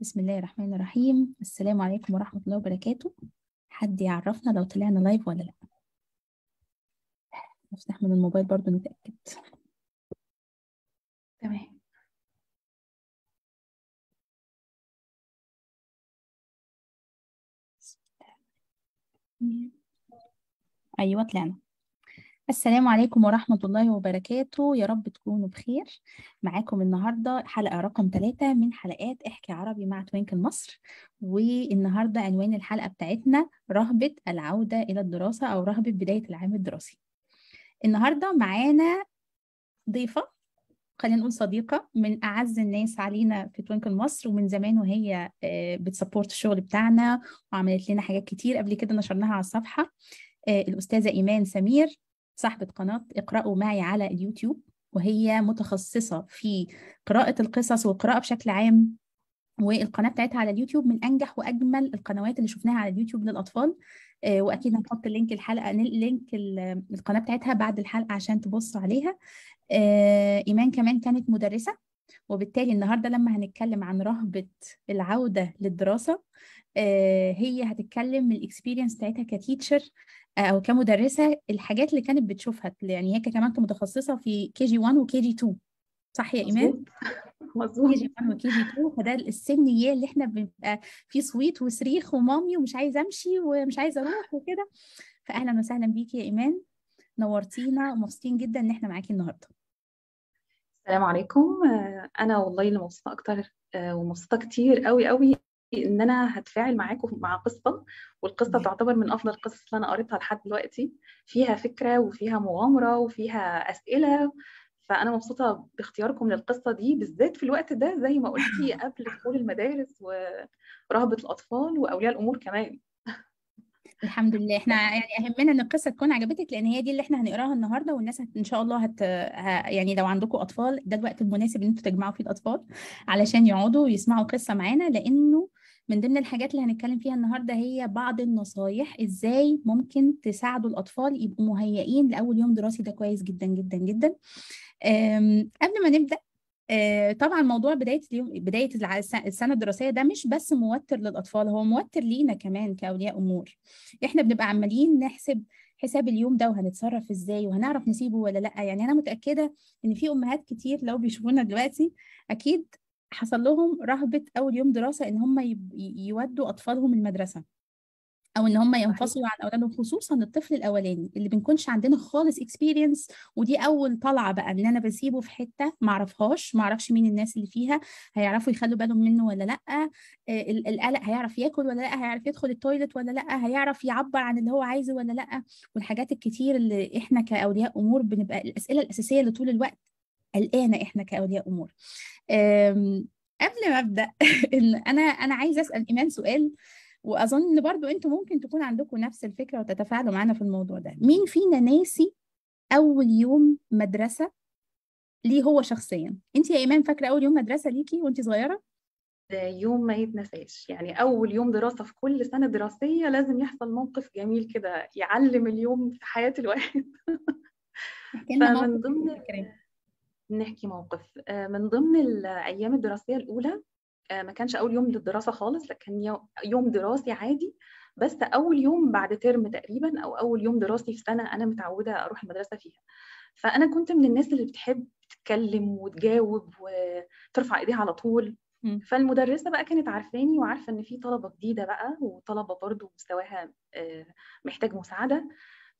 بسم الله الرحمن الرحيم السلام عليكم ورحمة الله وبركاته حد يعرفنا لو طلعنا لايف ولا لا نفتح من الموبايل برضو نتأكد تمام أيوة طلعنا السلام عليكم ورحمة الله وبركاته يا رب تكونوا بخير معاكم النهاردة حلقة رقم ثلاثة من حلقات احكي عربي مع توينكل مصر والنهاردة عنوان الحلقة بتاعتنا رهبة العودة إلى الدراسة أو رهبة بداية العام الدراسي النهاردة معانا ضيفة خلينا نقول صديقة من أعز الناس علينا في توينكل مصر ومن زمان وهي آه، بتسبورت الشغل بتاعنا وعملت لنا حاجات كتير قبل كده نشرناها على الصفحة آه، الأستاذة إيمان سمير صاحبة قناة اقرأوا معي على اليوتيوب وهي متخصصة في قراءة القصص والقراءة بشكل عام والقناة بتاعتها على اليوتيوب من أنجح وأجمل القنوات اللي شفناها على اليوتيوب للأطفال آه، وأكيد هنحط لينك الحلقة لينك القناة بتاعتها بعد الحلقة عشان تبصوا عليها آه، إيمان كمان كانت مدرسة وبالتالي النهارده لما هنتكلم عن رهبه العوده للدراسه آه، هي هتتكلم من الاكسبيرينس بتاعتها كتيتشر آه، او كمدرسه الحاجات اللي كانت بتشوفها يعني هي كمان كمتخصصه في كي جي 1 وكي جي 2 صح يا ايمان مظبوط كي جي 1 وكي جي 2 فده السن اللي احنا بنبقى فيه صويت وصريخ ومامي ومش عايز امشي ومش عايز اروح وكده فاهلا وسهلا بيكي يا ايمان نورتينا ومبسوطين جدا ان احنا معاكي النهارده السلام عليكم آه، انا والله اللي مبسوطه اكتر آه، ومبسوطه كتير قوي قوي ان انا هتفاعل معاكم مع قصه والقصه تعتبر من افضل القصص اللي انا قريتها لحد دلوقتي فيها فكره وفيها مغامره وفيها اسئله فانا مبسوطه باختياركم للقصه دي بالذات في الوقت ده زي ما قلتي قبل دخول المدارس ورهبه الاطفال واولياء الامور كمان الحمد لله احنا يعني اهمنا ان القصه تكون عجبتك لان هي دي اللي احنا هنقراها النهارده والناس ان شاء الله هت... ه... يعني لو عندكم اطفال ده الوقت المناسب ان انتوا تجمعوا فيه الاطفال علشان يقعدوا ويسمعوا قصه معانا لانه من ضمن الحاجات اللي هنتكلم فيها النهارده هي بعض النصايح ازاي ممكن تساعدوا الاطفال يبقوا مهيئين لاول يوم دراسي ده كويس جدا جدا جدا قبل ما نبدا آه، طبعا موضوع بدايه اليوم بدايه السنه الدراسيه ده مش بس موتر للاطفال هو موتر لينا كمان كاولياء امور احنا بنبقى عمالين نحسب حساب اليوم ده وهنتصرف ازاي وهنعرف نسيبه ولا لا يعني انا متاكده ان في امهات كتير لو بيشوفونا دلوقتي اكيد حصل لهم رهبه اول يوم دراسه ان هم يودوا اطفالهم المدرسه او ان هم ينفصلوا عن اولادهم خصوصا الطفل الاولاني اللي بنكونش عندنا خالص اكسبيرينس ودي اول طلعه بقى ان انا بسيبه في حته ما اعرفهاش ما اعرفش مين الناس اللي فيها هيعرفوا يخلوا بالهم منه ولا لا آه، القلق هيعرف ياكل ولا لا هيعرف يدخل التويلت ولا لا هيعرف يعبر عن اللي هو عايزه ولا لا والحاجات الكتير اللي احنا كاولياء امور بنبقى الاسئله الاساسيه اللي طول الوقت قلقانه احنا كاولياء امور قبل ما ابدا انا انا عايزه اسال ايمان سؤال واظن برضو انتم ممكن تكون عندكم نفس الفكره وتتفاعلوا معانا في الموضوع ده مين فينا ناسي اول يوم مدرسه ليه هو شخصيا انت يا ايمان فاكره اول يوم مدرسه ليكي وانت صغيره آه، يوم ما يتنساش يعني اول يوم دراسه في كل سنه دراسيه لازم يحصل موقف جميل كده يعلم اليوم في حياه الواحد فمن ضمن نحكي موقف آه، من ضمن الايام الدراسيه الاولى آه، ما كانش اول يوم للدراسه خالص لا كان يوم دراسي عادي بس اول يوم بعد ترم تقريبا او اول يوم دراسي في سنه انا متعوده اروح المدرسه فيها فانا كنت من الناس اللي بتحب تتكلم وتجاوب وترفع ايديها على طول فالمدرسه بقى كانت عارفاني وعارفه ان في طلبه جديده بقى وطلبه برضو مستواها آه، محتاج مساعده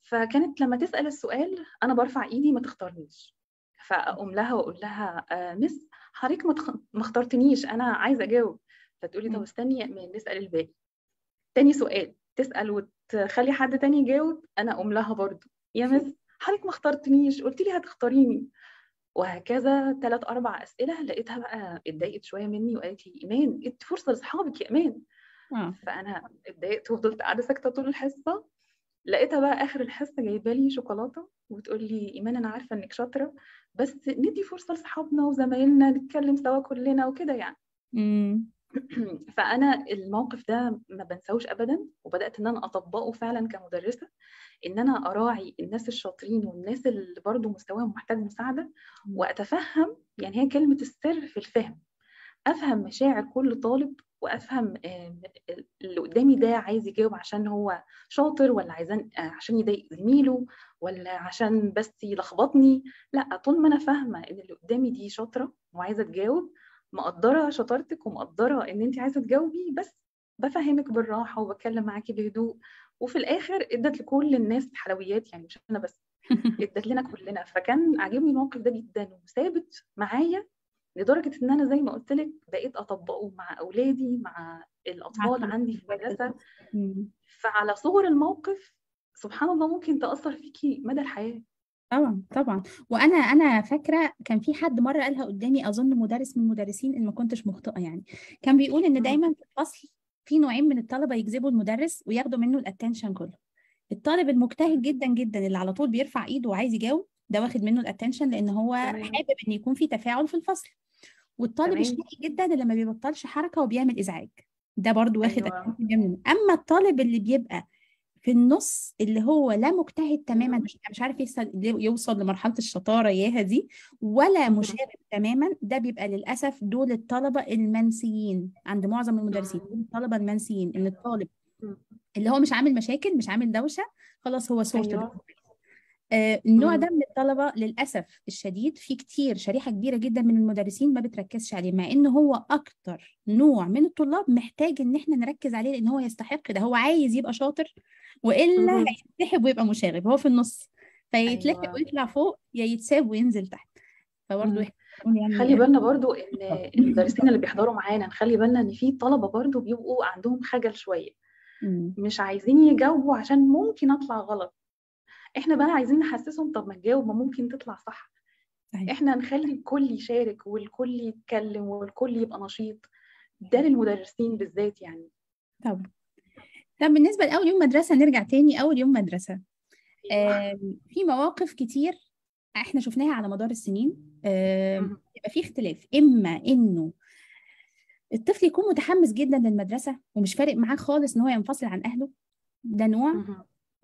فكانت لما تسال السؤال انا برفع ايدي ما تختارنيش فاقوم لها واقول لها آه، مس حضرتك ما اخترتنيش انا عايزه اجاوب فتقولي طب استني نسال الباقي تاني سؤال تسال وتخلي حد تاني يجاوب انا اقوم لها برضو يا مس حضرتك ما اخترتنيش قلت لي هتختاريني وهكذا ثلاث اربع اسئله لقيتها بقى اتضايقت شويه مني وقالت لي ايمان ادي فرصه لاصحابك يا ايمان فانا اتضايقت وفضلت قاعده ساكته طول الحصه لقيتها بقى اخر الحصه جايبه لي شوكولاته وبتقول لي ايمان انا عارفه انك شاطره بس ندي فرصه لاصحابنا وزمايلنا نتكلم سوا كلنا وكده يعني فانا الموقف ده ما بنساهوش ابدا وبدات ان انا اطبقه فعلا كمدرسه ان انا اراعي الناس الشاطرين والناس اللي برضه مستواهم محتاج مساعده واتفهم يعني هي كلمه السر في الفهم افهم مشاعر كل طالب وافهم اللي قدامي ده عايز يجاوب عشان هو شاطر ولا عايزان آه، عشان يضايق زميله ولا عشان بس يلخبطني لا طول ما انا فاهمه ان اللي قدامي دي شاطره وعايزه تجاوب مقدره شطارتك ومقدره ان انت عايزه تجاوبي بس بفهمك بالراحه وبتكلم معاكي بهدوء وفي الاخر ادت لكل الناس حلويات يعني مش انا بس ادت لنا كلنا فكان عاجبني الموقف ده جدا وثابت معايا لدرجه ان انا زي ما قلت لك بقيت اطبقه مع اولادي مع الاطفال عندي في المدرسه فعلى صغر الموقف سبحان الله ممكن تاثر فيكي مدى الحياه طبعا طبعا وانا انا فاكره كان في حد مره قالها قدامي اظن مدرس من المدرسين ان ما كنتش مخطئه يعني كان بيقول ان آه. دايما في الفصل في نوعين من الطلبه يجذبوا المدرس وياخدوا منه الاتنشن كله الطالب المجتهد جدا جدا اللي على طول بيرفع ايده وعايز يجاوب ده واخد منه الاتنشن لان هو حابب ان يكون في تفاعل في الفصل والطالب الشقي جدا اللي ما بيبطلش حركه وبيعمل ازعاج ده برضو واخد أيوة. اما الطالب اللي بيبقى في النص اللي هو لا مجتهد تماما مش عارف يوصل لمرحله الشطاره ياها دي ولا مشارك تماما ده بيبقى للاسف دول الطلبه المنسيين عند معظم المدرسين دول الطلبه المنسيين ان الطالب اللي هو مش عامل مشاكل مش عامل دوشه خلاص هو صورته أيوة. آه، النوع ده من الطلبه للاسف الشديد في كتير شريحه كبيره جدا من المدرسين ما بتركزش عليه مع ان هو اكتر نوع من الطلاب محتاج ان احنا نركز عليه لان هو يستحق ده هو عايز يبقى شاطر والا هيتسحب ويبقى مشاغب هو في النص فيتلحق أيوة. ويطلع فوق يا يتساب وينزل تحت فبرضه يعني خلي بالنا برضو ان المدرسين اللي بيحضروا معانا نخلي بالنا ان في طلبه برضو بيبقوا عندهم خجل شويه مش عايزين يجاوبوا عشان ممكن اطلع غلط احنا بقى عايزين نحسسهم طب ما تجاوب ما ممكن تطلع صح صحيح. أيوة. احنا نخلي الكل يشارك والكل يتكلم والكل يبقى نشيط ده للمدرسين بالذات يعني طب طب بالنسبه لاول يوم مدرسه نرجع تاني اول يوم مدرسه آه في مواقف كتير احنا شفناها على مدار السنين آه في اختلاف اما انه الطفل يكون متحمس جدا للمدرسه ومش فارق معاه خالص ان هو ينفصل عن اهله ده نوع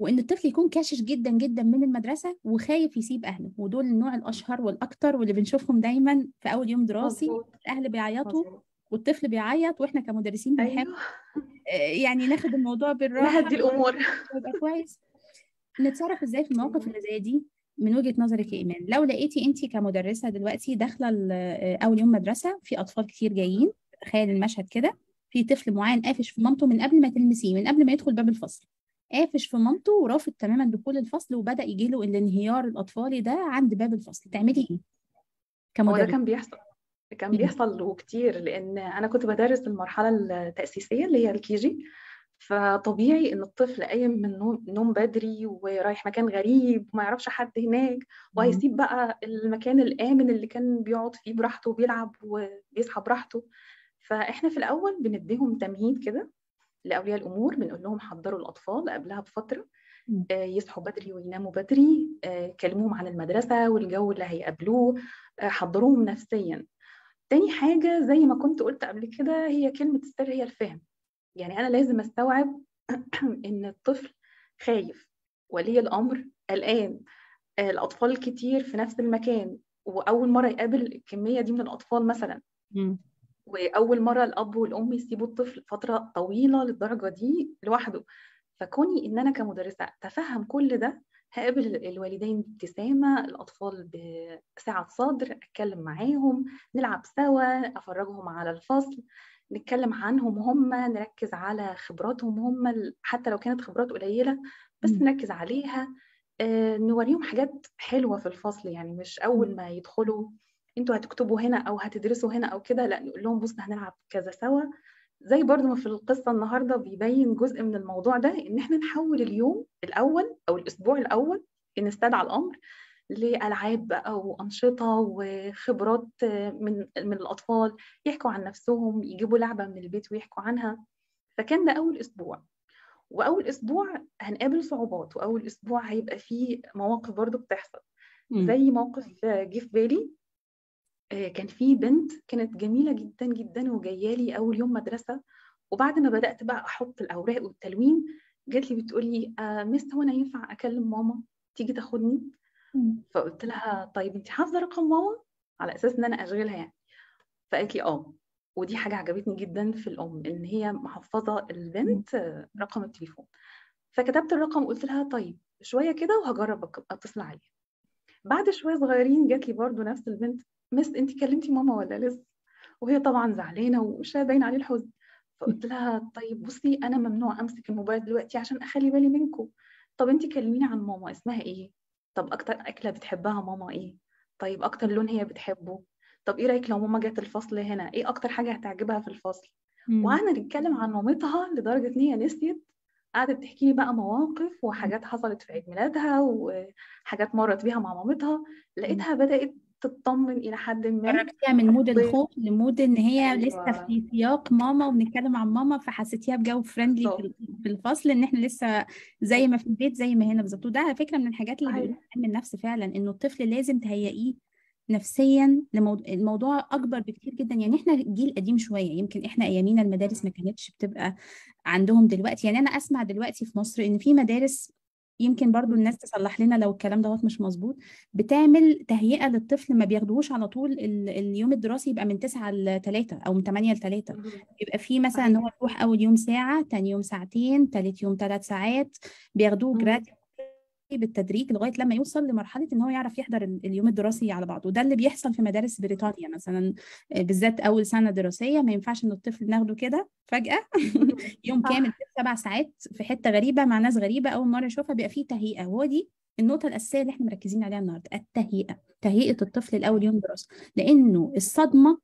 وان الطفل يكون كاشش جدا جدا من المدرسه وخايف يسيب اهله ودول النوع الاشهر والاكثر واللي بنشوفهم دايما في اول يوم دراسي مزبوط. الاهل بيعيطوا مزبوط. والطفل بيعيط واحنا كمدرسين بنحاول أيوه. آه، يعني ناخد الموضوع بالراحه نهدي الامور كويس نتصرف ازاي في المواقف أيوه. اللي زي دي من وجهه نظرك يا ايمان لو لقيتي انت كمدرسه دلوقتي داخله آه، اول يوم مدرسه في اطفال كتير جايين تخيل المشهد كده في طفل معين قافش في مامته من قبل ما تلمسيه من قبل ما يدخل باب الفصل قافش في مامته ورافض تماما دخول الفصل وبدا يجي له الانهيار الاطفالي ده عند باب الفصل تعملي ايه كمدرب هو ده كان بيحصل كان بيحصل وكتير لان انا كنت بدرس المرحله التاسيسيه اللي هي الكيجي فطبيعي ان الطفل قايم من نوم, نوم بدري ورايح مكان غريب وما يعرفش حد هناك وهيسيب بقى المكان الامن اللي كان بيقعد فيه براحته وبيلعب وبيصحى براحته فاحنا في الاول بنديهم تمهيد كده لاولياء الامور بنقول لهم حضروا الاطفال قبلها بفتره آه، يصحوا بدري ويناموا بدري آه، كلموهم عن المدرسه والجو اللي هيقابلوه آه، حضروهم نفسيا تاني حاجه زي ما كنت قلت قبل كده هي كلمه السر هي الفهم يعني انا لازم استوعب ان الطفل خايف ولي الامر قلقان الاطفال كتير في نفس المكان واول مره يقابل الكميه دي من الاطفال مثلا واول مره الاب والام يسيبوا الطفل فتره طويله للدرجه دي لوحده فكوني ان انا كمدرسه اتفهم كل ده هقابل الوالدين بابتسامه الاطفال بسعه صدر اتكلم معاهم نلعب سوا افرجهم على الفصل نتكلم عنهم هم نركز على خبراتهم هم حتى لو كانت خبرات قليله بس نركز عليها آه، نوريهم حاجات حلوه في الفصل يعني مش اول ما يدخلوا انتوا هتكتبوا هنا او هتدرسوا هنا او كده لا نقول لهم بص هنلعب كذا سوا زي برضو ما في القصه النهارده بيبين جزء من الموضوع ده ان احنا نحول اليوم الاول او الاسبوع الاول ان استدعى الامر لالعاب بقى وانشطه وخبرات من من الاطفال يحكوا عن نفسهم يجيبوا لعبه من البيت ويحكوا عنها فكان ده اول اسبوع واول اسبوع هنقابل صعوبات واول اسبوع هيبقى فيه مواقف برضو بتحصل زي موقف جه في بالي آه، كان في بنت كانت جميله جدا جدا وجايه لي اول يوم مدرسه وبعد ما بدات بقى احط الاوراق والتلوين جات لي بتقول لي آه مس هو انا ينفع اكلم ماما تيجي تاخدني فقلت لها طيب انت حافظه رقم ماما على اساس ان انا اشغلها يعني فقالت لي اه ودي حاجه عجبتني جدا في الام ان هي محفظه البنت رقم التليفون فكتبت الرقم وقلت لها طيب شويه كده وهجرب اتصل عليها بعد شويه صغيرين جات لي برضو نفس البنت مس انت كلمتي ماما ولا لسه وهي طبعا زعلانه ومش باين عليه الحزن فقلت لها طيب بصي انا ممنوع امسك الموبايل دلوقتي عشان اخلي بالي منكم طب انت كلميني عن ماما اسمها ايه طب اكتر اكله بتحبها ماما ايه طيب اكتر لون هي بتحبه طب ايه رايك لو ماما جت الفصل هنا ايه اكتر حاجه هتعجبها في الفصل وقعدنا نتكلم عن مامتها لدرجه ان هي نسيت قعدت تحكي لي بقى مواقف وحاجات حصلت في عيد ميلادها وحاجات مرت بيها مع مامتها لقيتها بدات تطمن الى حد ما خرجتيها من مود الخوف لمود ان هي أيوة. لسه في سياق ماما وبنتكلم عن ماما فحسيتيها بجو فريندلي في الفصل ان احنا لسه زي ما في البيت زي ما هنا بالظبط وده على فكره من الحاجات اللي أيوة. بيقولها علم النفس فعلا انه الطفل لازم تهيئيه نفسيا لموضوع الموضوع اكبر بكتير جدا يعني احنا جيل قديم شويه يمكن احنا ايامينا المدارس ما كانتش بتبقى عندهم دلوقتي يعني انا اسمع دلوقتي في مصر ان في مدارس يمكن برضو الناس تصلح لنا لو الكلام دوت مش مظبوط بتعمل تهيئه للطفل ما بياخدوهوش على طول اليوم الدراسي يبقى من 9 ل 3 او من 8 ل 3 بيبقى في مثلا ان هو يروح اول يوم ساعه ثاني يوم ساعتين ثالث يوم ثلاث ساعات بياخدوه جراد بالتدريج لغايه لما يوصل لمرحله ان هو يعرف يحضر اليوم الدراسي على بعضه وده اللي بيحصل في مدارس بريطانيا مثلا آه، بالذات اول سنه دراسيه ما ينفعش ان الطفل ناخده كده فجاه يوم كامل سبع ساعات في حته غريبه مع ناس غريبه اول مره يشوفها بيبقى فيه تهيئه وهو دي النقطة الأساسية اللي احنا مركزين عليها النهاردة التهيئة تهيئة الطفل لأول يوم دراسة لأنه الصدمة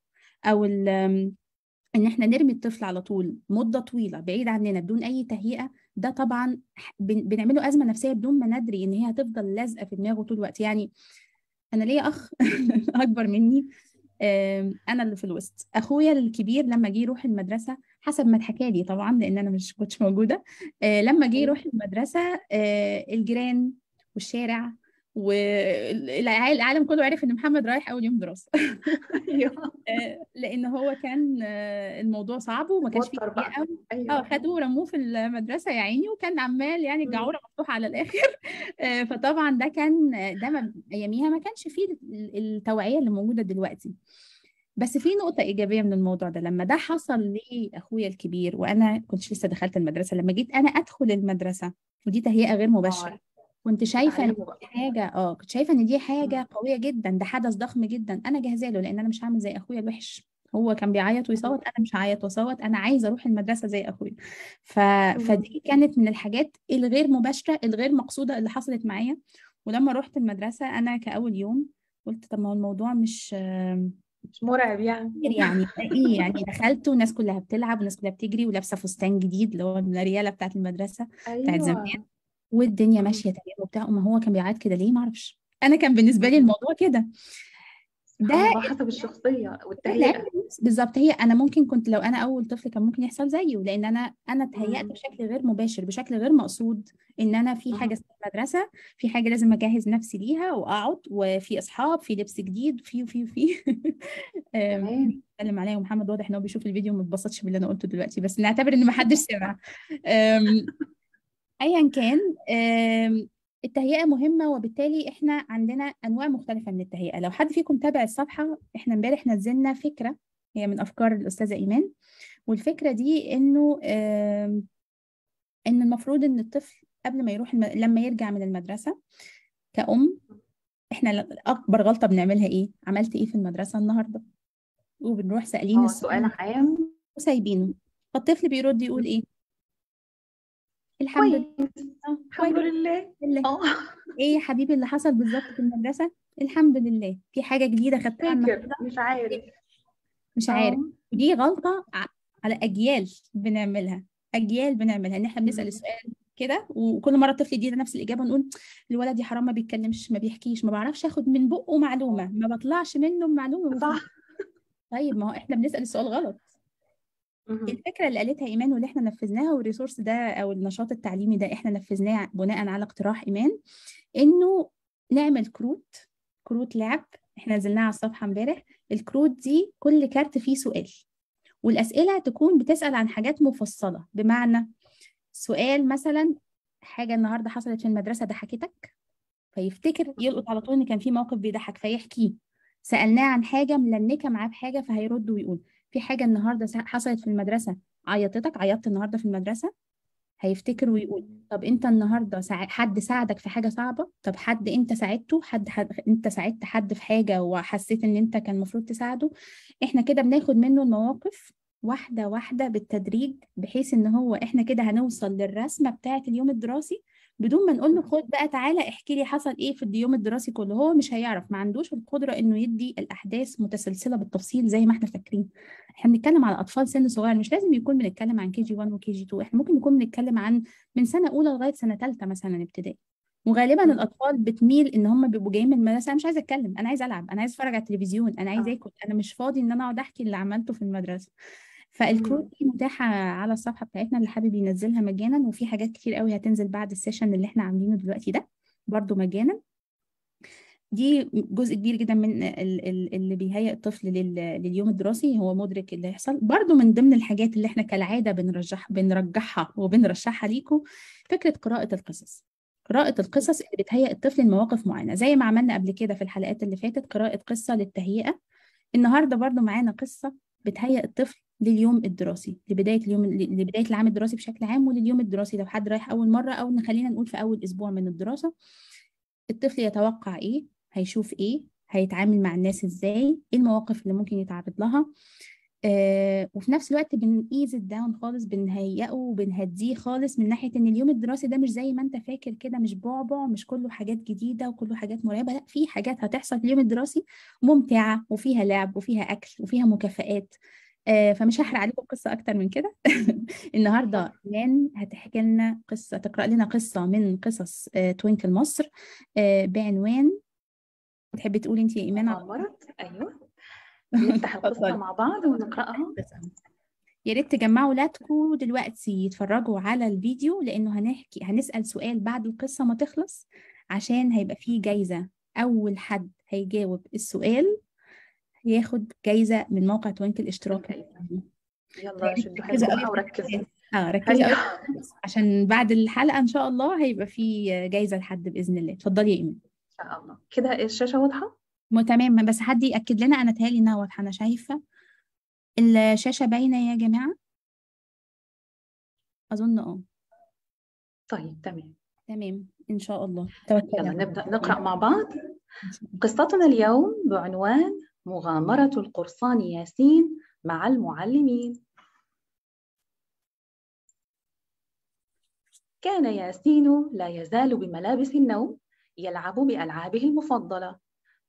أو ان احنا نرمي الطفل على طول مده طويله بعيد عننا بدون اي تهيئه ده طبعا بنعمله ازمه نفسيه بدون ما ندري ان هي هتفضل لازقه في دماغه طول الوقت يعني انا ليا اخ اكبر مني انا اللي في الوسط اخويا الكبير لما جه يروح المدرسه حسب ما اتحكى لي طبعا لان انا مش كنتش موجوده آه، لما جه أيوه. يروح المدرسه آه، الجيران والشارع والعالم كله عرف ان محمد رايح اول يوم دراسه أيوه. آه، لان هو كان آه، الموضوع صعب وما كانش فيه قوي أيوه. اه خدوه ورموه في المدرسه يا عيني وكان عمال يعني الجعوره مفتوحه على الاخر آه، فطبعا ده كان ده اياميها ما كانش فيه التوعيه اللي موجوده دلوقتي بس في نقطة إيجابية من الموضوع ده لما ده حصل لي أخويا الكبير وأنا كنتش لسه دخلت المدرسة لما جيت أنا أدخل المدرسة ودي تهيئة غير مباشرة كنت شايفه ان أيوه دي حاجه اه كنت شايفه ان دي حاجه إمم. قويه جدا ده حدث ضخم جدا انا جاهزه له لان انا مش هعمل زي اخويا الوحش هو كان بيعيط ويصوت أيوه. انا مش هعيط واصوت انا عايزه اروح المدرسه زي اخويا ف... إمم. فدي كانت من الحاجات الغير مباشره الغير مقصوده اللي حصلت معايا ولما رحت المدرسه انا كاول يوم قلت طب ما هو الموضوع مش مش مرعب يعني يعني ايه يعني دخلت والناس كلها بتلعب والناس كلها بتجري ولابسه فستان جديد اللي هو الرياله بتاعت المدرسه أيوة. بتاعت زمان والدنيا ماشيه تمام وبتاع ما هو كان بيعاد كده ليه ما اعرفش انا كان بالنسبه لي الموضوع كده ده إيه؟ حسب الشخصيه والتهيئه بالظبط هي انا ممكن كنت لو انا اول طفل كان ممكن يحصل زيه لان انا انا اتهيأت بشكل غير مباشر بشكل غير مقصود ان انا في حاجه اسمها المدرسه في حاجه لازم اجهز نفسي ليها واقعد وفي اصحاب في لبس جديد في وفي وفي اتكلم عليا ومحمد واضح ان هو بيشوف الفيديو وما اتبسطش باللي انا قلته دلوقتي بس نعتبر ان ما حدش سمع ايا كان التهيئه مهمه وبالتالي احنا عندنا انواع مختلفه من التهيئه لو حد فيكم تابع الصفحه احنا امبارح نزلنا فكره هي من افكار الاستاذه ايمان والفكره دي انه ان المفروض ان الطفل قبل ما يروح لما يرجع من المدرسه كأم احنا اكبر غلطه بنعملها ايه عملت ايه في المدرسه النهارده وبنروح سالين آه، السؤال عام وسايبينه فالطفل بيرد يقول ايه آه، الحمد لله الحمد لله, اه ايه يا حبيبي اللي حصل بالظبط في المدرسه الحمد لله في حاجه جديده خدتها فاكر مش عارف مش آه. عارف دي غلطه على اجيال بنعملها اجيال بنعملها ان احنا بنسال السؤال كده وكل مره الطفل يدينا نفس الاجابه نقول الولد يا حرام ما بيتكلمش ما بيحكيش ما بعرفش اخد من بقه معلومه ما بطلعش منه معلومه صح طيب ما هو احنا بنسال السؤال غلط الفكره اللي قالتها ايمان واللي احنا نفذناها والريسورس ده او النشاط التعليمي ده احنا نفذناه بناء على اقتراح ايمان انه نعمل كروت كروت لعب احنا نزلناها على الصفحه امبارح الكروت دي كل كارت فيه سؤال والاسئله تكون بتسال عن حاجات مفصله بمعنى سؤال مثلا حاجه النهارده حصلت في المدرسه ضحكتك فيفتكر يلقط على طول ان كان في موقف بيضحك فيحكيه سالناه عن حاجه ملنكه معاه بحاجه فهيرد ويقول في حاجه النهارده حصلت في المدرسه عيطتك عيطت النهارده في المدرسه هيفتكر ويقول طب انت النهارده سع... حد ساعدك في حاجه صعبه طب حد انت ساعدته حد, حد انت ساعدت حد في حاجه وحسيت ان انت كان المفروض تساعده احنا كده بناخد منه المواقف واحده واحده بالتدريج بحيث ان هو احنا كده هنوصل للرسمه بتاعه اليوم الدراسي بدون ما نقول له خد بقى تعالى احكي لي حصل ايه في اليوم الدراسي كله هو مش هيعرف ما عندوش القدره انه يدي الاحداث متسلسله بالتفصيل زي ما احنا فاكرين احنا بنتكلم على اطفال سن صغير مش لازم يكون بنتكلم عن كي جي 1 وكي جي 2 احنا ممكن نكون بنتكلم عن من سنه اولى لغايه سنه ثالثه مثلا ابتدائي وغالبا الاطفال بتميل ان هم بيبقوا جايين من المدرسه انا مش عايزه اتكلم انا عايزه العب انا عايزه اتفرج على التلفزيون انا عايزه آه. اكل انا مش فاضي ان انا اقعد احكي اللي عملته في المدرسه فالكروت دي متاحة على الصفحة بتاعتنا اللي حابب ينزلها مجانا وفي حاجات كتير قوي هتنزل بعد السيشن اللي احنا عاملينه دلوقتي ده برضو مجانا دي جزء كبير جدا من اللي بيهيئ الطفل لليوم الدراسي هو مدرك اللي هيحصل برضو من ضمن الحاجات اللي احنا كالعاده بنرجح بنرجحها وبنرشحها ليكم فكره قراءه القصص قراءة القصص اللي بتهيئ الطفل لمواقف معينة زي ما عملنا قبل كده في الحلقات اللي فاتت قراءة قصة للتهيئة النهاردة برضو معانا قصة بتهيئ الطفل لليوم الدراسي لبدايه اليوم لبدايه العام الدراسي بشكل عام ولليوم الدراسي لو حد رايح اول مره او خلينا نقول في اول اسبوع من الدراسه الطفل يتوقع ايه هيشوف ايه هيتعامل مع الناس ازاي ايه المواقف اللي ممكن يتعرض لها آه، وفي نفس الوقت بنقيز الداون خالص بنهيئه وبنهديه خالص من ناحيه ان اليوم الدراسي ده مش زي ما انت فاكر كده مش بعبع مش كله حاجات جديده وكله حاجات مرعبه لا في حاجات هتحصل في اليوم الدراسي ممتعه وفيها لعب وفيها اكل وفيها مكافآت آه، فمش هحرق عليكم قصه اكتر من كده النهارده لان هتحكي لنا قصه تقرا لنا قصه من قصص آه، توينكل مصر بعنوان تحبي تقولي انت يا ايمان عمرت ايوه نفتح القصة مع بعض ونقراها يا ريت تجمعوا ولادكم دلوقتي يتفرجوا على الفيديو لانه هنحكي هنسال سؤال بعد القصه ما تخلص عشان هيبقى فيه جايزه اول حد هيجاوب السؤال هياخد جايزه من موقع توينكل الاشتراك يلا شدوا حيلكم وركزوا اه ركزي عشان بعد الحلقه ان شاء الله هيبقى في جايزه لحد باذن الله اتفضلي يا ايمان ان شاء الله كده الشاشه واضحه تمام بس حد ياكد لنا انا تهيألي انها واضحه انا شايفه الشاشه باينه يا جماعه اظن اه طيب تمام تمام ان شاء الله يلا نبدا نقرا مع بعض قصتنا اليوم بعنوان مغامره القرصان ياسين مع المعلمين كان ياسين لا يزال بملابس النوم يلعب بألعابه المفضلة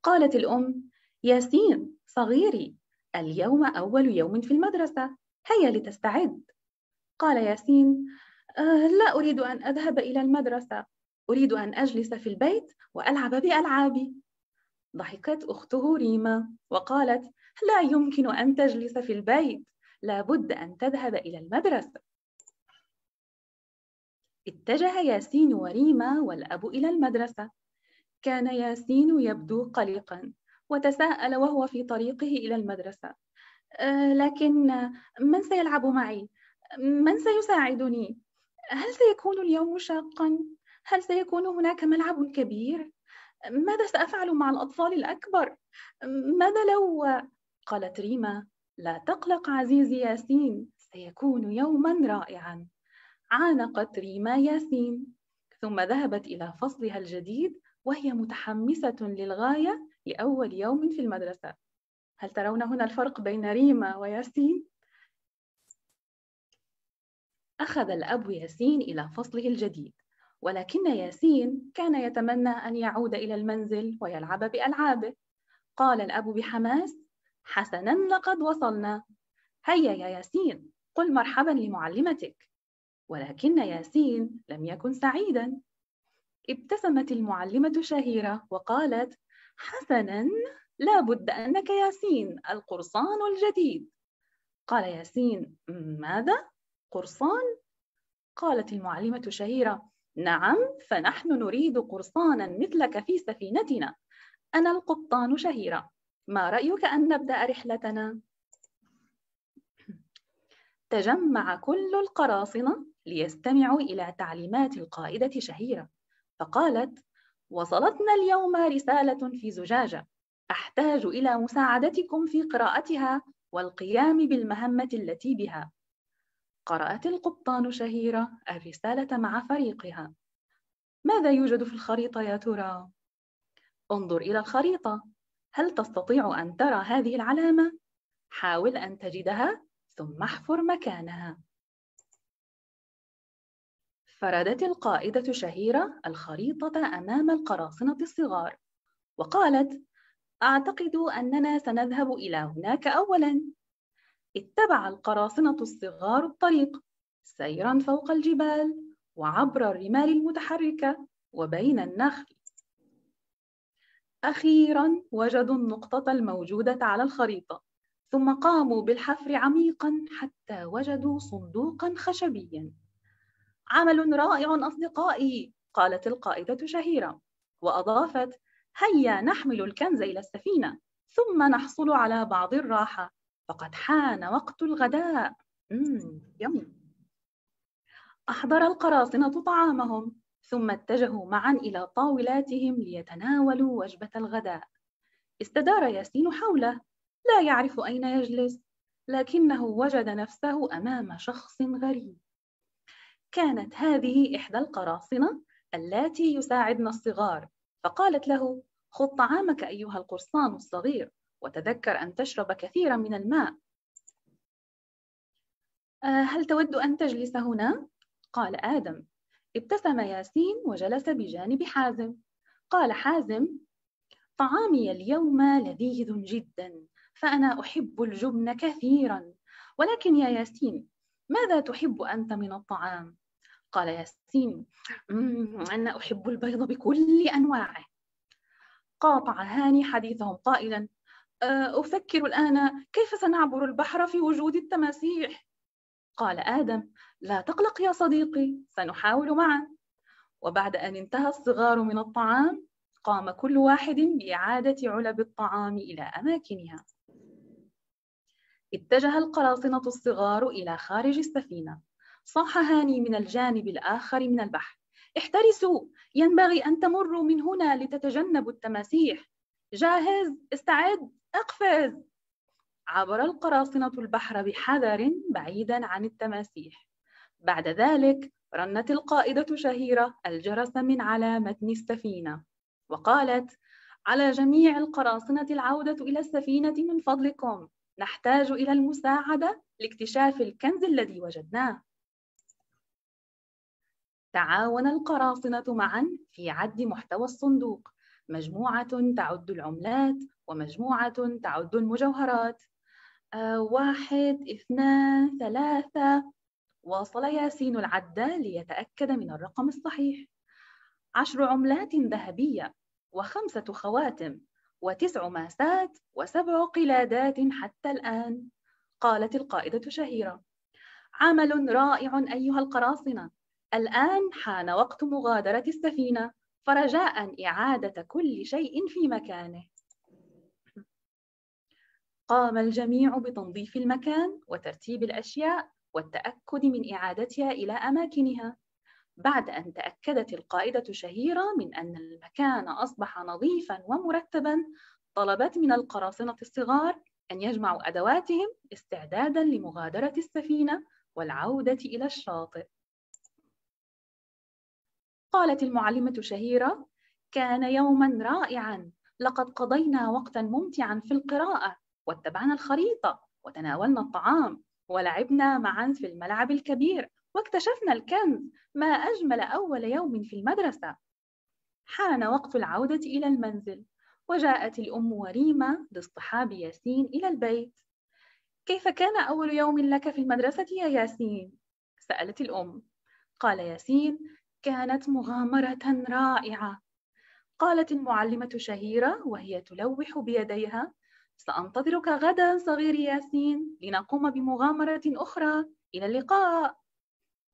قالت الأم ياسين صغيري اليوم أول يوم في المدرسة هيا لتستعد قال ياسين أه لا أريد أن أذهب إلى المدرسة أريد أن أجلس في البيت وألعب بألعابي ضحكت أخته ريما وقالت لا يمكن أن تجلس في البيت لابد أن تذهب إلى المدرسة اتجه ياسين وريما والأب إلى المدرسة كان ياسين يبدو قلقا وتساءل وهو في طريقه إلى المدرسة أه، لكن من سيلعب معي؟ من سيساعدني؟ هل سيكون اليوم شاقا؟ هل سيكون هناك ملعب كبير؟ ماذا سأفعل مع الأطفال الأكبر؟ ماذا لو؟ قالت ريما لا تقلق عزيزي ياسين سيكون يوما رائعا عانقت ريما ياسين ثم ذهبت إلى فصلها الجديد وهي متحمسة للغاية لأول يوم في المدرسة هل ترون هنا الفرق بين ريما وياسين؟ أخذ الأب ياسين إلى فصله الجديد ولكن ياسين كان يتمنى أن يعود إلى المنزل ويلعب بألعابه قال الأب بحماس حسنا لقد وصلنا هيا يا ياسين قل مرحبا لمعلمتك ولكن ياسين لم يكن سعيدا ابتسمت المعلمة شهيرة وقالت حسناً لا بد أنك ياسين القرصان الجديد قال ياسين ماذا؟ قرصان؟ قالت المعلمة شهيرة نعم فنحن نريد قرصانا مثلك في سفينتنا أنا القبطان شهيرة ما رأيك أن نبدأ رحلتنا؟ تجمع كل القراصنة ليستمعوا إلى تعليمات القائدة شهيرة فقالت وصلتنا اليوم رسالة في زجاجة أحتاج إلى مساعدتكم في قراءتها والقيام بالمهمة التي بها قرأت القبطان شهيرة الرسالة مع فريقها ماذا يوجد في الخريطة يا ترى؟ انظر إلى الخريطة هل تستطيع أن ترى هذه العلامة؟ حاول أن تجدها ثم احفر مكانها فردت القائدة شهيرة الخريطة أمام القراصنة الصغار وقالت أعتقد أننا سنذهب إلى هناك أولاً اتبع القراصنة الصغار الطريق سيراً فوق الجبال وعبر الرمال المتحركة وبين النخل أخيراً وجدوا النقطة الموجودة على الخريطة ثم قاموا بالحفر عميقاً حتى وجدوا صندوقاً خشبياً عمل رائع أصدقائي قالت القائدة شهيرة وأضافت هيا نحمل الكنز إلى السفينة ثم نحصل على بعض الراحة فقد حان وقت الغداء مم أحضر القراصنة طعامهم ثم اتجهوا معا إلى طاولاتهم ليتناولوا وجبة الغداء استدار ياسين حوله لا يعرف أين يجلس لكنه وجد نفسه أمام شخص غريب كانت هذه إحدى القراصنة التي يساعدن الصغار فقالت له خذ طعامك أيها القرصان الصغير وتذكر أن تشرب كثيرا من الماء آه، هل تود أن تجلس هنا؟ قال آدم ابتسم ياسين وجلس بجانب حازم قال حازم طعامي اليوم لذيذ جدا فأنا أحب الجبن كثيرا ولكن يا ياسين ماذا تحب أنت من الطعام؟ قال ياسين أمم، أنا أحب البيض بكل أنواعه قاطع هاني حديثهم قائلا أه، أفكر الآن كيف سنعبر البحر في وجود التماسيح قال آدم لا تقلق يا صديقي سنحاول معا وبعد أن انتهى الصغار من الطعام قام كل واحد بإعادة علب الطعام إلى أماكنها اتجه القراصنة الصغار إلى خارج السفينة صاح هاني من الجانب الآخر من البحر احترسوا ينبغي أن تمروا من هنا لتتجنبوا التماسيح جاهز استعد اقفز عبر القراصنة البحر بحذر بعيدا عن التماسيح بعد ذلك رنت القائدة شهيرة الجرس من على متن السفينة وقالت على جميع القراصنة العودة إلى السفينة من فضلكم نحتاج إلى المساعدة لاكتشاف الكنز الذي وجدناه تعاون القراصنة معا في عد محتوى الصندوق مجموعة تعد العملات ومجموعة تعد المجوهرات آه واحد اثنان ثلاثة واصل ياسين العد ليتأكد من الرقم الصحيح عشر عملات ذهبية وخمسة خواتم وتسع ماسات وسبع قلادات حتى الآن قالت القائدة شهيرة عمل رائع أيها القراصنة الآن حان وقت مغادرة السفينة فرجاء إعادة كل شيء في مكانه قام الجميع بتنظيف المكان وترتيب الأشياء والتأكد من إعادتها إلى أماكنها بعد أن تأكدت القائدة شهيرة من أن المكان أصبح نظيفاً ومرتباً طلبت من القراصنة الصغار أن يجمعوا أدواتهم استعداداً لمغادرة السفينة والعودة إلى الشاطئ قالت المعلمة شهيرة كان يوما رائعا لقد قضينا وقتا ممتعا في القراءة واتبعنا الخريطة وتناولنا الطعام ولعبنا معا في الملعب الكبير واكتشفنا الكنز ما أجمل أول يوم في المدرسة حان وقت العودة إلى المنزل وجاءت الأم وريمة لاصطحاب ياسين إلى البيت كيف كان أول يوم لك في المدرسة يا ياسين؟ سألت الأم قال ياسين كانت مغامرة رائعة قالت المعلمة شهيرة وهي تلوح بيديها سأنتظرك غدا صغير ياسين لنقوم بمغامرة أخرى إلى اللقاء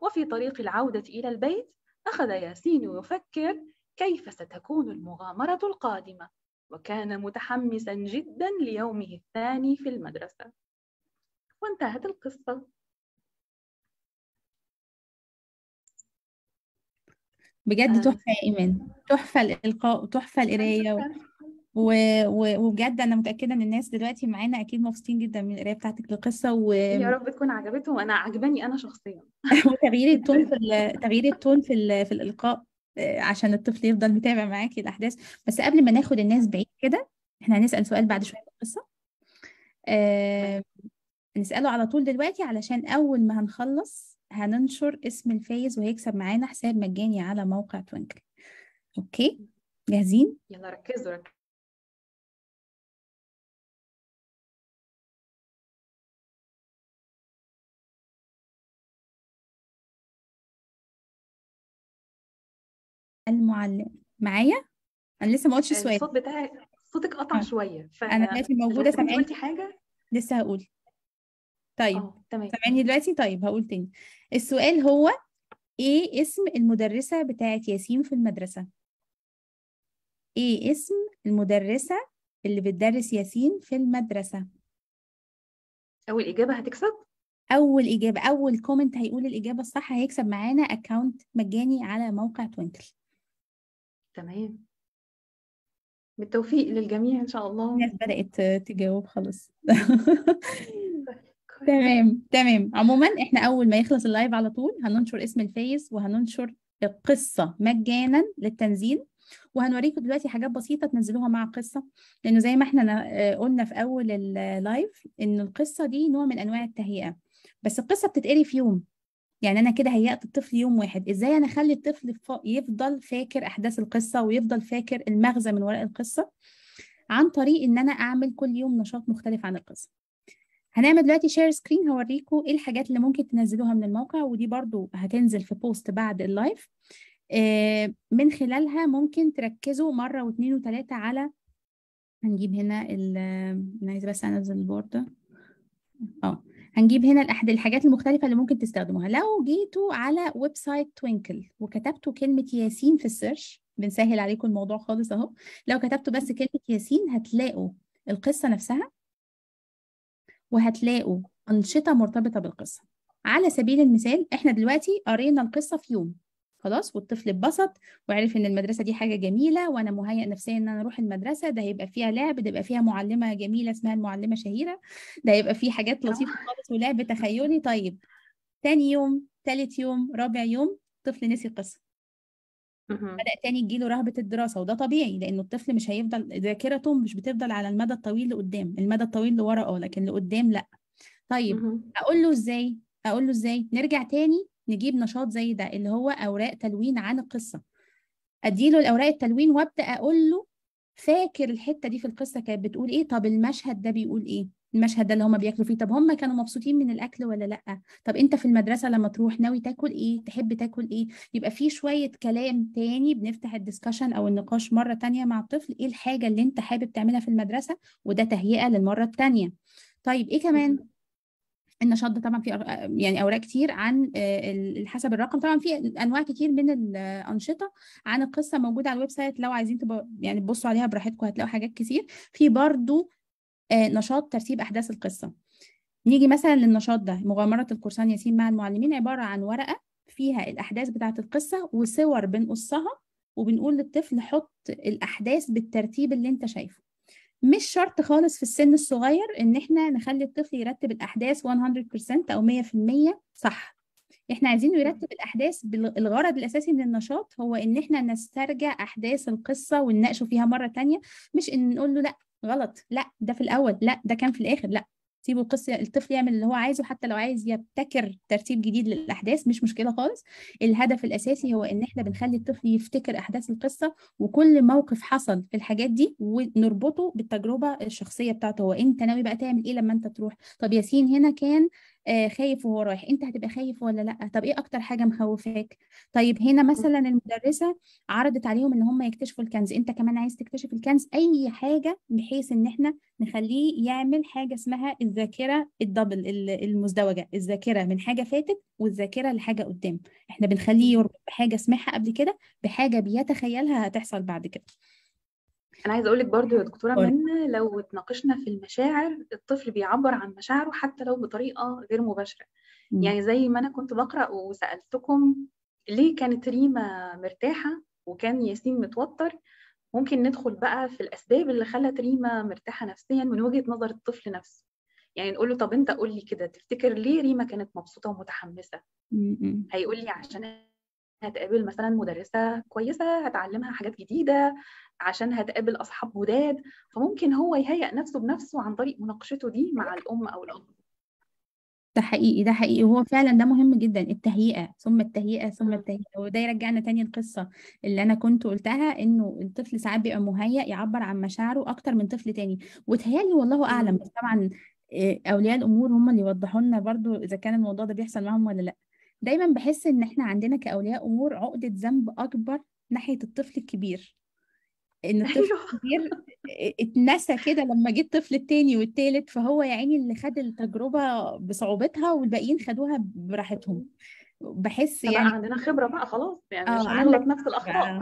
وفي طريق العودة إلى البيت أخذ ياسين يفكر كيف ستكون المغامرة القادمة وكان متحمسا جدا ليومه الثاني في المدرسة وانتهت القصة بجد آه. تحفة يا إيمان تحفة الإلقاء وتحفة القراية و... و... و... وبجد أنا متأكدة إن الناس دلوقتي معانا أكيد مبسوطين جدا من القراية بتاعتك للقصة و... يا رب تكون عجبتهم أنا عجباني أنا شخصيا وتغيير التون في ال... تغيير التون في ال... في الإلقاء آه، عشان الطفل يفضل متابع معاكي الأحداث بس قبل ما ناخد الناس بعيد كده إحنا هنسأل سؤال بعد شوية في القصة آه... نسأله على طول دلوقتي علشان أول ما هنخلص هننشر اسم الفايز وهيكسب معانا حساب مجاني على موقع توينكل اوكي جاهزين يلا ركزوا ركزوا المعلم معايا انا لسه ما قلتش سؤال الصوت بتاعي صوتك قطع آه. شويه فانا انا دلوقتي موجوده سامعاني حاجه لسه هقول طيب اه، تمام سامعني دلوقتي طيب هقول تاني السؤال هو ايه اسم المدرسة بتاعت ياسين في المدرسة ايه اسم المدرسة اللي بتدرس ياسين في المدرسة اول اجابة هتكسب اول اجابة اول كومنت هيقول الاجابة الصح هيكسب معانا اكونت مجاني على موقع توينكل تمام بالتوفيق للجميع ان شاء الله الناس بدأت تجاوب خلاص تمام تمام عموما احنا اول ما يخلص اللايف على طول هننشر اسم الفايز وهننشر القصه مجانا للتنزيل وهنوريكم دلوقتي حاجات بسيطه تنزلوها مع قصه لانه زي ما احنا آه، قلنا في اول اللايف ان القصه دي نوع من انواع التهيئه بس القصه بتتقري في يوم يعني انا كده هيأت الطفل يوم واحد ازاي انا اخلي الطفل يفضل فاكر احداث القصه ويفضل فاكر المغزى من وراء القصه عن طريق ان انا اعمل كل يوم نشاط مختلف عن القصه هنعمل دلوقتي شير سكرين هوريكم ايه الحاجات اللي ممكن تنزلوها من الموقع ودي برضو هتنزل في بوست بعد اللايف آه، من خلالها ممكن تركزوا مرة واثنين وثلاثة على هنجيب هنا ال انا عايزة بس انزل البورد اه هنجيب هنا الأحد الحاجات المختلفة اللي ممكن تستخدموها لو جيتوا على ويب سايت توينكل وكتبتوا كلمة ياسين في السيرش بنسهل عليكم الموضوع خالص اهو لو كتبتوا بس كلمة ياسين هتلاقوا القصة نفسها وهتلاقوا أنشطة مرتبطة بالقصة على سبيل المثال احنا دلوقتي قرينا القصة في يوم خلاص والطفل اتبسط وعرف ان المدرسه دي حاجه جميله وانا مهيئ نفسيا ان انا اروح المدرسه ده هيبقى فيها لعب ده هيبقى فيها معلمه جميله اسمها المعلمه شهيره ده هيبقى فيه حاجات آه. لطيفه خالص ولعب تخيلي طيب تاني يوم تالت يوم رابع يوم طفل نسي القصه بدأ تاني يجيله رهبة الدراسة وده طبيعي لأنه الطفل مش هيفضل ذاكرته مش بتفضل على المدى الطويل لقدام المدى الطويل لورا اه لكن لقدام لأ طيب أقول له إزاي أقول له إزاي نرجع تاني نجيب نشاط زي ده اللي هو أوراق تلوين عن القصة أديله الأوراق التلوين وأبدأ أقول له فاكر الحتة دي في القصة كانت بتقول إيه طب المشهد ده بيقول إيه المشهد ده اللي هم بياكلوا فيه طب هم كانوا مبسوطين من الاكل ولا لا طب انت في المدرسه لما تروح ناوي تاكل ايه تحب تاكل ايه يبقى في شويه كلام تاني بنفتح الدسكشن او النقاش مره تانية مع الطفل ايه الحاجه اللي انت حابب تعملها في المدرسه وده تهيئه للمره التانية طيب ايه كمان النشاط ده طبعا في يعني اوراق كتير عن آه، حسب الرقم طبعا في انواع كتير من الانشطه عن القصه موجوده على الويب سايت لو عايزين تبقوا يعني تبصوا عليها براحتكم هتلاقوا حاجات كتير في برضو آه، نشاط ترتيب أحداث القصة نيجي مثلا للنشاط ده مغامرة القرصان ياسين مع المعلمين عبارة عن ورقة فيها الأحداث بتاعة القصة وصور بنقصها وبنقول للطفل حط الأحداث بالترتيب اللي أنت شايفه مش شرط خالص في السن الصغير إن إحنا نخلي الطفل يرتب الأحداث 100% أو 100% صح إحنا عايزينه يرتب الأحداث بالغرض الأساسي من النشاط هو إن إحنا نسترجع أحداث القصة ونناقشه فيها مرة تانية مش إن نقول له لأ غلط لا ده في الاول لا ده كان في الاخر لا سيبوا القصه الطفل يعمل اللي هو عايزه حتى لو عايز يبتكر ترتيب جديد للاحداث مش مشكله خالص الهدف الاساسي هو ان احنا بنخلي الطفل يفتكر احداث القصه وكل موقف حصل في الحاجات دي ونربطه بالتجربه الشخصيه بتاعته هو انت ناوي بقى تعمل ايه لما انت تروح طب ياسين هنا كان آه، خايف وهو رايح انت هتبقى خايف ولا لا طب ايه اكتر حاجه مخوفاك طيب هنا مثلا المدرسه عرضت عليهم ان هم يكتشفوا الكنز انت كمان عايز تكتشف الكنز اي حاجه بحيث ان احنا نخليه يعمل حاجه اسمها الذاكره الدبل المزدوجه الذاكره من حاجه فاتت والذاكره لحاجه قدام احنا بنخليه يربط حاجه سمعها قبل كده بحاجه بيتخيلها هتحصل بعد كده انا عايزه اقول لك برضو يا دكتوره منى لو اتناقشنا في المشاعر الطفل بيعبر عن مشاعره حتى لو بطريقه غير مباشره م. يعني زي ما انا كنت بقرا وسالتكم ليه كانت ريما مرتاحه وكان ياسين متوتر ممكن ندخل بقى في الاسباب اللي خلت ريما مرتاحه نفسيا من وجهه نظر الطفل نفسه يعني نقول له طب انت قول لي كده تفتكر ليه ريما كانت مبسوطه ومتحمسه هيقول لي عشان هتقابل مثلا مدرسة كويسة هتعلمها حاجات جديدة عشان هتقابل أصحاب جداد فممكن هو يهيئ نفسه بنفسه عن طريق مناقشته دي مع الأم أو الأب ده حقيقي ده حقيقي وهو فعلا ده مهم جدا التهيئة ثم التهيئة ثم التهيئة وده يرجعنا تاني القصة اللي أنا كنت قلتها إنه الطفل ساعات بيبقى مهيأ يعبر عن مشاعره أكتر من طفل تاني وتهيألي والله أعلم بس طبعا آه، أولياء الأمور هم اللي يوضحوا لنا برضو إذا كان الموضوع ده بيحصل معاهم ولا لأ دايما بحس ان احنا عندنا كاولياء امور عقده ذنب اكبر ناحيه الطفل الكبير ان الطفل أيوه. الكبير اتنسى كده لما جه الطفل التاني والتالت فهو يا عيني اللي خد التجربه بصعوبتها والباقيين خدوها براحتهم بحس يعني عندنا خبره بقى خلاص يعني آه، مش عندك نفس الاخطاء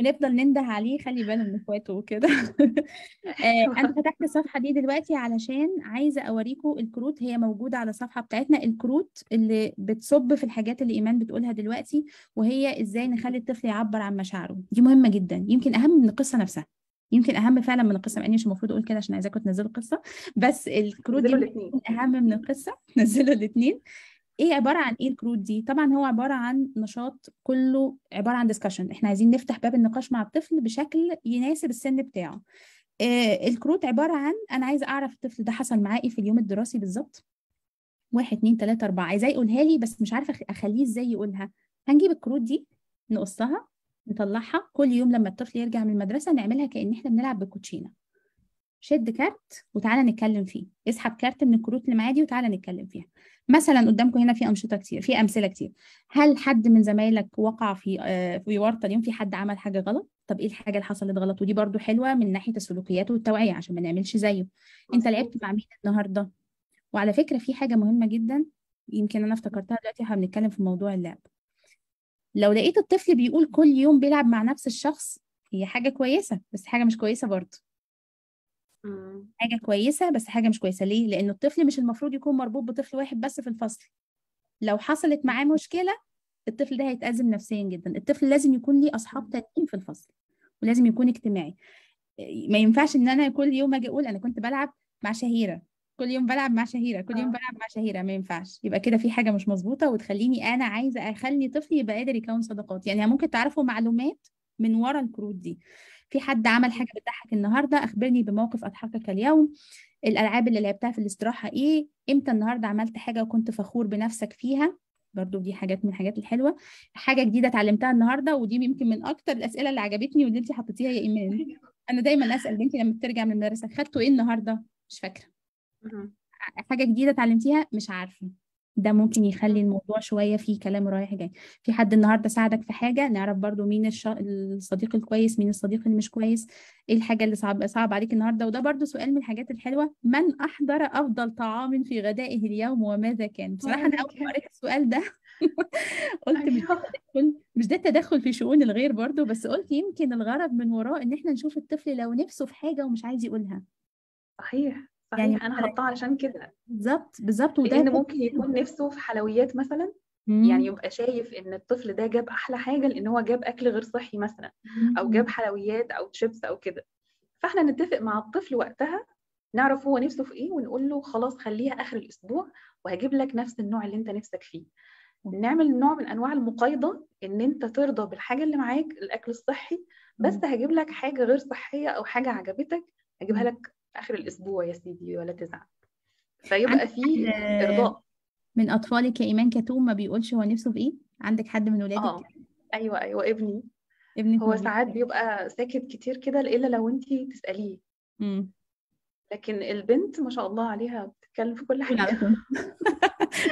ونفضل ننده عليه خلي بالنا من اخواته وكده آه، انا فتحت الصفحه دي دلوقتي علشان عايزه اوريكم الكروت هي موجوده على الصفحه بتاعتنا الكروت اللي بتصب في الحاجات اللي ايمان بتقولها دلوقتي وهي ازاي نخلي الطفل يعبر عن مشاعره دي مهمه جدا يمكن اهم من القصه نفسها يمكن اهم فعلا من القصه مش المفروض اقول كده عشان عايزاكم تنزلوا القصه بس الكروت دي اهم من القصه نزلوا الاثنين ايه عباره عن ايه الكروت دي طبعا هو عباره عن نشاط كله عباره عن ديسكشن احنا عايزين نفتح باب النقاش مع الطفل بشكل يناسب السن بتاعه إيه الكروت عباره عن انا عايزه اعرف الطفل ده حصل معاه ايه في اليوم الدراسي بالظبط واحد اتنين تلاته اربعه عايزاه يقولها لي بس مش عارفه اخليه ازاي يقولها هنجيب الكروت دي نقصها نطلعها كل يوم لما الطفل يرجع من المدرسه نعملها كان احنا بنلعب بالكوتشينه شد كارت وتعالى نتكلم فيه اسحب كارت من الكروت اللي معايا دي وتعالى نتكلم فيها مثلا قدامكم هنا في انشطه كتير في امثله كتير هل حد من زمايلك وقع في آه، في ورطه اليوم في حد عمل حاجه غلط طب ايه الحاجه اللي حصلت غلط ودي برضو حلوه من ناحيه السلوكيات والتوعيه عشان ما نعملش زيه انت لعبت مع مين النهارده وعلى فكره في حاجه مهمه جدا يمكن انا افتكرتها دلوقتي احنا بنتكلم في موضوع اللعب لو لقيت الطفل بيقول كل يوم بيلعب مع نفس الشخص هي حاجه كويسه بس حاجه مش كويسه برضه حاجه كويسه بس حاجه مش كويسه ليه لان الطفل مش المفروض يكون مربوط بطفل واحد بس في الفصل لو حصلت معاه مشكله الطفل ده هيتأزم نفسيا جدا الطفل لازم يكون ليه اصحاب تانيين في الفصل ولازم يكون اجتماعي ما ينفعش ان انا كل يوم اجي اقول انا كنت بلعب مع شهيره كل يوم بلعب مع شهيره كل يوم آه. بلعب مع شهيره ما ينفعش يبقى كده في حاجه مش مظبوطه وتخليني انا عايزه اخلي طفلي يبقى قادر يكون صداقات يعني ممكن تعرفوا معلومات من ورا الكروت دي في حد عمل حاجه بتضحك النهارده اخبرني بموقف اضحكك اليوم الالعاب اللي لعبتها في الاستراحه ايه امتى النهارده عملت حاجه وكنت فخور بنفسك فيها برضو دي حاجات من الحاجات الحلوه حاجه جديده اتعلمتها النهارده ودي يمكن من اكتر الاسئله اللي عجبتني واللي انت حطيتيها يا ايمان انا دايما اسال بنتي لما بترجع من المدرسه خدتوا ايه النهارده مش فاكره حاجه جديده اتعلمتيها مش عارفه ده ممكن يخلي الموضوع شويه فيه كلام رايح جاي في حد النهارده ساعدك في حاجه نعرف برضو مين الش... الصديق الكويس مين الصديق اللي مش كويس ايه الحاجه اللي صعب صعب عليك النهارده وده برضو سؤال من الحاجات الحلوه من احضر افضل طعام في غدائه اليوم وماذا كان بصراحه انا اول ما قريت السؤال ده قلت مش ده التدخل أيوه. مش ده في شؤون الغير برضو بس قلت يمكن الغرض من وراه ان احنا نشوف الطفل لو نفسه في حاجه ومش عايز يقولها صحيح يعني انا حطاه علشان كده بالظبط بالظبط وده لان ممكن يكون نفسه في حلويات مثلا مم. يعني يبقى شايف ان الطفل ده جاب احلى حاجه لان هو جاب اكل غير صحي مثلا او جاب حلويات او تشيبس او كده فاحنا نتفق مع الطفل وقتها نعرف هو نفسه في ايه ونقول له خلاص خليها اخر الاسبوع وهجيب لك نفس النوع اللي انت نفسك فيه نعمل نوع من انواع المقايضه ان انت ترضى بالحاجه اللي معاك الاكل الصحي بس هجيب لك حاجه غير صحيه او حاجه عجبتك هجيبها لك اخر الاسبوع يا سيدي ولا تزعل فيبقى في ارضاء من اطفالك يا ايمان كتوم ما بيقولش هو نفسه في ايه عندك حد من ولادك اه ايوه ايوه ابني ابني هو ساعات بيبقى ساكت كتير كده الا لو انت تساليه امم لكن البنت ما شاء الله عليها بتتكلم في كل حاجه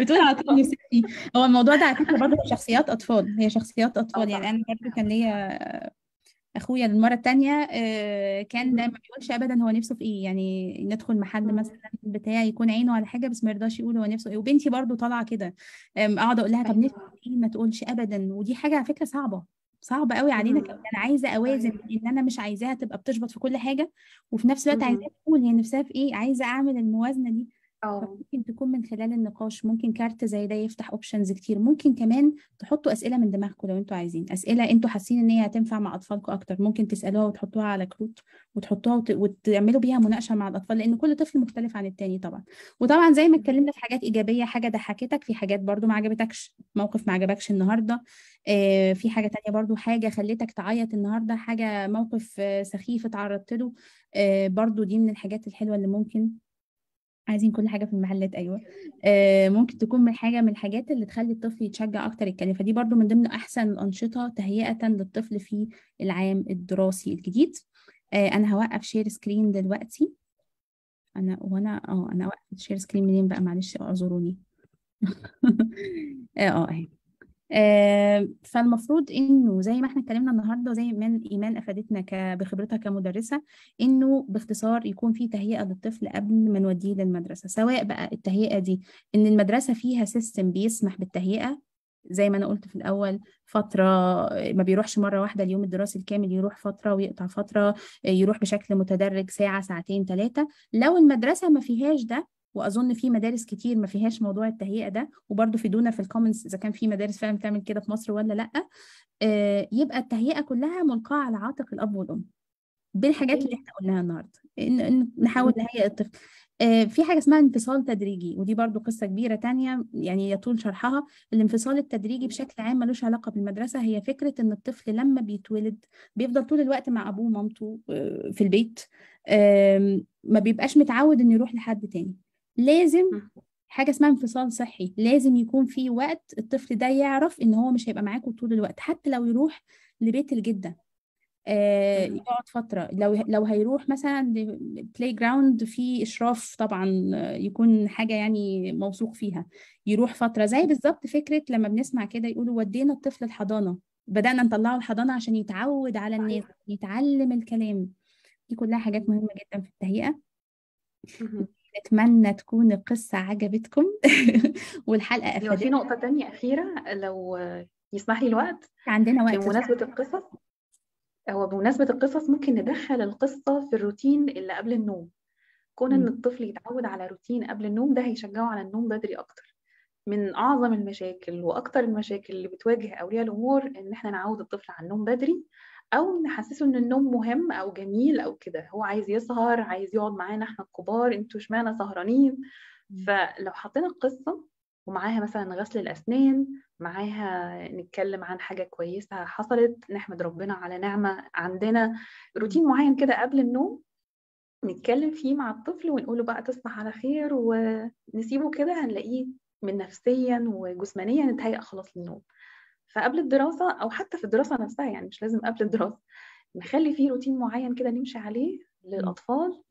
بتقول على طول نفسي هو الموضوع ده على فكره برضه شخصيات اطفال هي شخصيات اطفال آه. يعني انا برضه كان ليا اخويا المره التانية آه، كان ده ما بيقولش ابدا هو نفسه في ايه يعني ندخل محل مثلا بتاع يكون عينه على حاجه بس ما يرضاش يقول هو نفسه ايه وبنتي برضو طالعه كده اقعد اقول لها طب أيوة. نفسك ايه ما تقولش ابدا ودي حاجه على فكره صعبه صعبه قوي علينا انا عايزه اوازن أيوة. ان انا مش عايزاها تبقى بتشبط في كل حاجه وفي نفس الوقت عايزاها تقول هي نفسها في ايه عايزه اعمل الموازنه دي اه تكون من خلال النقاش ممكن كارت زي ده يفتح اوبشنز كتير ممكن كمان تحطوا اسئله من دماغكم لو انتوا عايزين اسئله انتوا حاسين ان هي هتنفع مع اطفالكم اكتر ممكن تسالوها وتحطوها على كروت وتحطوها وت... وتعملوا بيها مناقشه مع الاطفال لان كل طفل مختلف عن التاني طبعا وطبعا زي ما اتكلمنا في حاجات ايجابيه حاجه ضحكتك في حاجات برضو ما عجبتكش موقف ما عجبكش النهارده آه في حاجه تانية برضو حاجه خلتك تعيط النهارده حاجه موقف آه سخيف اتعرضت له آه برضو دي من الحاجات الحلوه اللي ممكن عايزين كل حاجه في المحلات ايوه آه ممكن تكون من حاجه من الحاجات اللي تخلي الطفل يتشجع اكتر يتكلم فدي برضو من ضمن احسن الانشطه تهيئه للطفل في العام الدراسي الجديد آه انا هوقف شير سكرين دلوقتي انا وانا اه انا وقفت شير سكرين منين بقى معلش اعذروني آه،, اه اهي آه، فالمفروض انه زي ما احنا اتكلمنا النهارده وزي ما ايمان افادتنا بخبرتها كمدرسه انه باختصار يكون في تهيئه للطفل قبل ما نوديه للمدرسه سواء بقى التهيئه دي ان المدرسه فيها سيستم بيسمح بالتهيئه زي ما انا قلت في الاول فتره ما بيروحش مره واحده اليوم الدراسي الكامل يروح فتره ويقطع فتره يروح بشكل متدرج ساعه ساعتين ثلاثه لو المدرسه ما فيهاش ده واظن في مدارس كتير ما فيهاش موضوع التهيئه ده وبرده فيدونا في الكومنتس اذا كان في مدارس فعلا بتعمل كده في مصر ولا لا آه، يبقى التهيئه كلها ملقاه على عاتق الاب والام بالحاجات اللي احنا قلناها النهارده ان نحاول نهيئ الطفل آه، في حاجه اسمها انفصال تدريجي ودي برضو قصه كبيره تانية يعني يطول شرحها الانفصال التدريجي بشكل عام ملوش علاقه بالمدرسه هي فكره ان الطفل لما بيتولد بيفضل طول الوقت مع ابوه ومامته آه، في البيت ما بيبقاش متعود انه يروح لحد تاني لازم حاجه اسمها انفصال صحي لازم يكون في وقت الطفل ده يعرف ان هو مش هيبقى معاكم طول الوقت حتى لو يروح لبيت الجده آه، يقعد فتره لو لو هيروح مثلا بلاي جراوند في اشراف طبعا يكون حاجه يعني موثوق فيها يروح فتره زي بالظبط فكره لما بنسمع كده يقولوا ودينا الطفل الحضانه بدانا نطلعه الحضانه عشان يتعود على الناس يتعلم الكلام دي كلها حاجات مهمه جدا في التهيئه اتمنى تكون القصة عجبتكم والحلقة أفادتكم في نقطة تانية أخيرة لو يسمح لي الوقت عندنا وقت بمناسبة القصص هو بمناسبة القصص ممكن ندخل القصة في الروتين اللي قبل النوم كون ان الطفل يتعود على روتين قبل النوم ده هيشجعه على النوم بدري اكتر من اعظم المشاكل واكتر المشاكل اللي بتواجه اولياء الامور ان احنا نعود الطفل على النوم بدري أو نحسسه إن النوم مهم أو جميل أو كده هو عايز يسهر عايز يقعد معانا إحنا الكبار أنتوا إشمعنى سهرانين فلو حطينا القصة ومعاها مثلا غسل الأسنان معاها نتكلم عن حاجة كويسة حصلت نحمد ربنا على نعمة عندنا روتين معين كده قبل النوم نتكلم فيه مع الطفل ونقوله بقى تصبح على خير ونسيبه كده هنلاقيه من نفسيا وجسمانيا نتهيأ خلاص للنوم فقبل الدراسه او حتى في الدراسه نفسها يعني مش لازم قبل الدراسه نخلي فيه روتين معين كده نمشي عليه للاطفال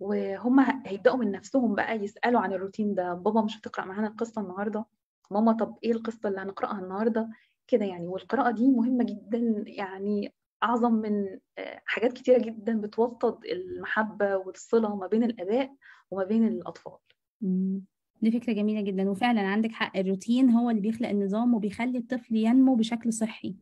وهم هيبداوا من نفسهم بقى يسالوا عن الروتين ده بابا مش هتقرا معانا القصه النهارده ماما طب ايه القصه اللي هنقراها النهارده كده يعني والقراءه دي مهمه جدا يعني اعظم من آه، حاجات كتيره جدا بتوطد المحبه والصله ما بين الاباء وما بين الاطفال دي فكرة جميلة جدا وفعلا عندك حق الروتين هو اللي بيخلق النظام وبيخلي الطفل ينمو بشكل صحي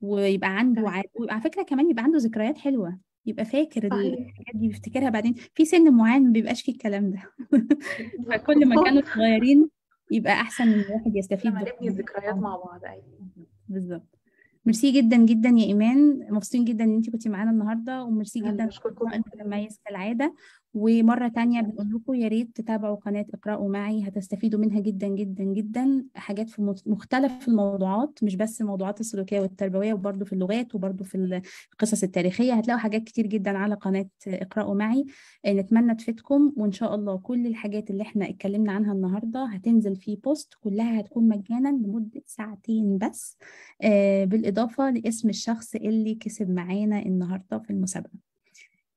ويبقى عنده عاد وعلى على فكرة كمان يبقى عنده ذكريات حلوة يبقى فاكر الحاجات دي بيفتكرها بعدين في سن معين ما بيبقاش فيه الكلام ده فكل ما كانوا صغيرين يبقى احسن ان الواحد يستفيد لما نبني الذكريات آه. مع بعض ايوه بالظبط ميرسي جدا جدا يا ايمان مبسوطين جدا ان انت كنتي معانا النهارده وميرسي جدا بشكركم انت مميز كالعاده ومرة تانية بقول لكم يا ريت تتابعوا قناة اقرأوا معي هتستفيدوا منها جدا جدا جدا حاجات في مختلف الموضوعات مش بس الموضوعات السلوكية والتربوية وبرضو في اللغات وبرضو في القصص التاريخية هتلاقوا حاجات كتير جدا على قناة اقرأوا معي آه، نتمنى تفيدكم وإن شاء الله كل الحاجات اللي احنا اتكلمنا عنها النهاردة هتنزل في بوست كلها هتكون مجانا لمدة ساعتين بس آه، بالإضافة لاسم الشخص اللي كسب معانا النهاردة في المسابقة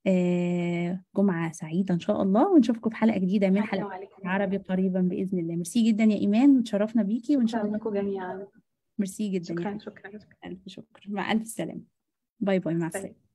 آه، جمعة سعيدة إن شاء الله ونشوفكم في حلقة جديدة من حلقات عربي قريبا بإذن الله ميرسي جدا يا إيمان وتشرفنا بيكي وإن شاء الله لكم جميعا ميرسي جدا شكرا شكرا شكرا ألف شكر مع ألف سلامة باي باي مع السلامة